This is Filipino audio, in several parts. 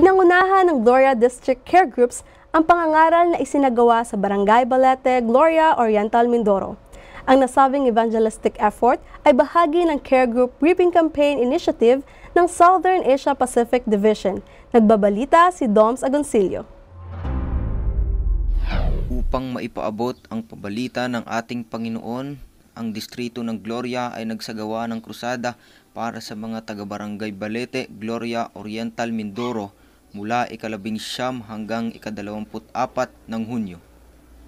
Pinangunahan ng Gloria District Care Groups ang pangangaral na isinagawa sa Barangay Balete, Gloria Oriental, Mindoro. Ang nasabing evangelistic effort ay bahagi ng Care Group Reaping Campaign Initiative ng Southern Asia Pacific Division. Nagbabalita si Doms Agoncillo. Upang maipaabot ang pabalita ng ating Panginoon, ang distrito ng Gloria ay nagsagawa ng krusada para sa mga taga-barangay Balete, Gloria, Oriental, Mindoro mula ikalabing siyam hanggang ikadalawamput apat ng Hunyo.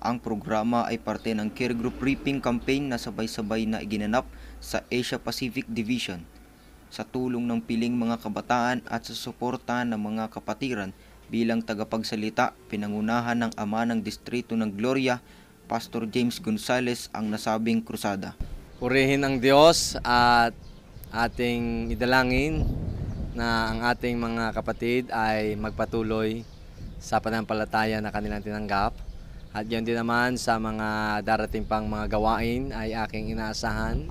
Ang programa ay parte ng Care Group Reaping Campaign na sabay-sabay na iginanap sa Asia Pacific Division sa tulong ng piling mga kabataan at sa suporta ng mga kapatiran bilang tagapagsalita, pinangunahan ng ama ng distrito ng Gloria, Pastor James Gonzales ang nasabing krusada. Purihin ang Diyos at ating idalangin na ang ating mga kapatid ay magpatuloy sa panampalataya na kanilang tinanggap. At yun din naman sa mga darating pang mga gawain ay aking inaasahan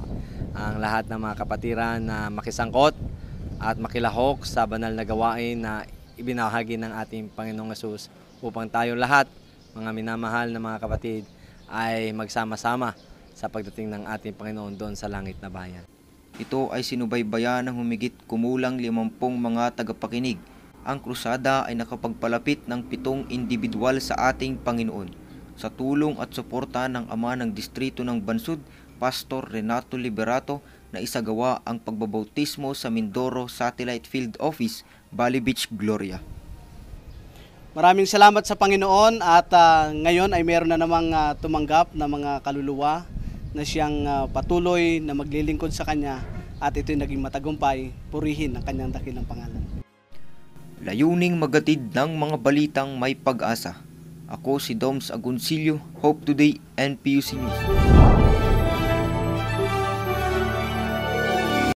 ang lahat ng mga kapatiran na makisangkot at makilahok sa banal na gawain na ibinahagi ng ating Panginoong Yesus upang tayo lahat, mga minamahal na mga kapatid, ay magsama-sama sa pagdating ng ating Panginoon doon sa langit na bayan. Ito ay sinubaybayan ng humigit kumulang 50 mga tagapakinig. Ang krusada ay nakapagpalapit ng pitong individual sa ating Panginoon. Sa tulong at suporta ng ama ng distrito ng Bansud, Pastor Renato Liberato, na isagawa ang pagbabautismo sa Mindoro Satellite Field Office, Bali Beach, Gloria. Maraming salamat sa Panginoon at uh, ngayon ay meron na namang uh, tumanggap na mga kaluluwa na siyang uh, patuloy na maglilingkod sa Kanya at ito'y naging matagumpay, purihin ang Kanyang dakilang pangalan. Layuning magatid ng mga balitang may pag-asa. Ako si Doms Agoncillo, Hope Today, NPUC News.